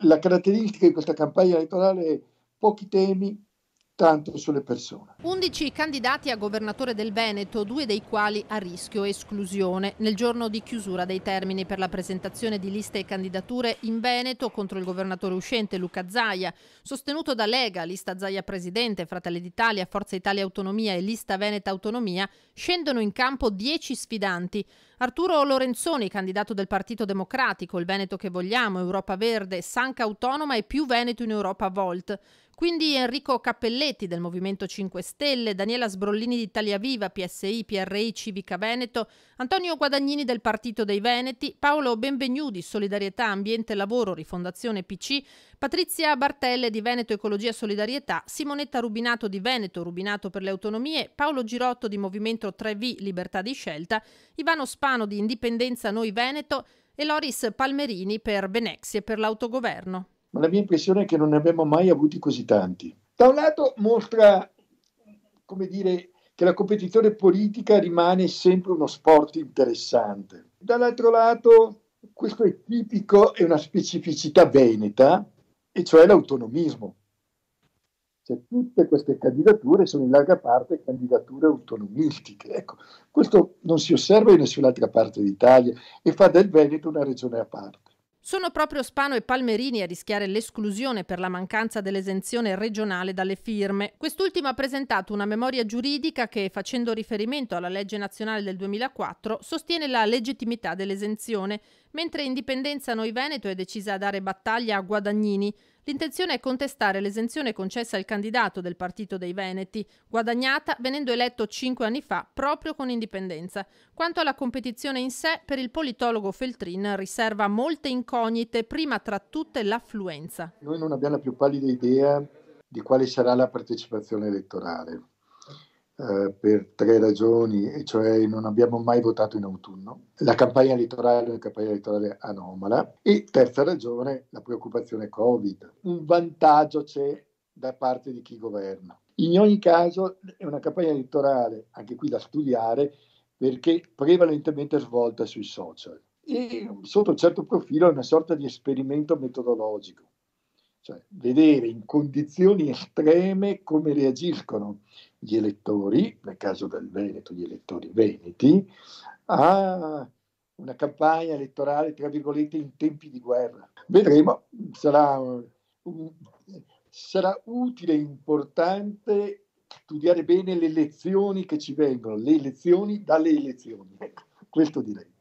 La caratteristica di questa campagna elettorale è pochi temi, tanto sulle persone. 11 candidati a governatore del Veneto, due dei quali a rischio esclusione. Nel giorno di chiusura dei termini per la presentazione di liste e candidature in Veneto contro il governatore uscente Luca Zaia, sostenuto da Lega, lista Zaia Presidente, Fratelli d'Italia, Forza Italia Autonomia e lista Veneta Autonomia, scendono in campo 10 sfidanti. Arturo Lorenzoni, candidato del Partito Democratico, il Veneto che vogliamo, Europa Verde, Sanca Autonoma e più Veneto in Europa Volt. Quindi Enrico Cappelletti del Movimento 5 Stelle, Daniela Sbrollini di Italia Viva, PSI, PRI, Civica Veneto, Antonio Guadagnini del Partito dei Veneti, Paolo di Solidarietà Ambiente Lavoro, Rifondazione PC, Patrizia Bartelle di Veneto Ecologia Solidarietà, Simonetta Rubinato di Veneto, Rubinato per le Autonomie, Paolo Girotto di Movimento 3V, Libertà di Scelta, Ivano Spano di Indipendenza Noi Veneto e Loris Palmerini per Benexie per l'autogoverno ma la mia impressione è che non ne abbiamo mai avuti così tanti. Da un lato mostra, come dire, che la competizione politica rimane sempre uno sport interessante. Dall'altro lato, questo è tipico, è una specificità veneta, e cioè l'autonomismo. Cioè, tutte queste candidature sono in larga parte candidature autonomistiche. Ecco, questo non si osserva in nessun'altra parte d'Italia e fa del Veneto una regione a parte. Sono proprio Spano e Palmerini a rischiare l'esclusione per la mancanza dell'esenzione regionale dalle firme. Quest'ultimo ha presentato una memoria giuridica che, facendo riferimento alla legge nazionale del 2004, sostiene la legittimità dell'esenzione, mentre Indipendenza Noi Veneto è decisa a dare battaglia a Guadagnini, L'intenzione è contestare l'esenzione concessa al candidato del Partito dei Veneti, guadagnata venendo eletto cinque anni fa proprio con indipendenza. Quanto alla competizione in sé, per il politologo Feltrin riserva molte incognite, prima tra tutte l'affluenza. Noi non abbiamo la più pallida idea di quale sarà la partecipazione elettorale. Eh, per tre ragioni, e cioè non abbiamo mai votato in autunno, la campagna elettorale è una campagna elettorale anomala e terza ragione, la preoccupazione Covid. Un vantaggio c'è da parte di chi governa. In ogni caso è una campagna elettorale, anche qui da studiare, perché prevalentemente svolta sui social e sotto un certo profilo è una sorta di esperimento metodologico cioè vedere in condizioni estreme come reagiscono gli elettori, nel caso del Veneto, gli elettori veneti, a una campagna elettorale, tra virgolette, in tempi di guerra. Vedremo, sarà, sarà utile e importante studiare bene le lezioni che ci vengono, le lezioni dalle elezioni. Ecco, questo direi.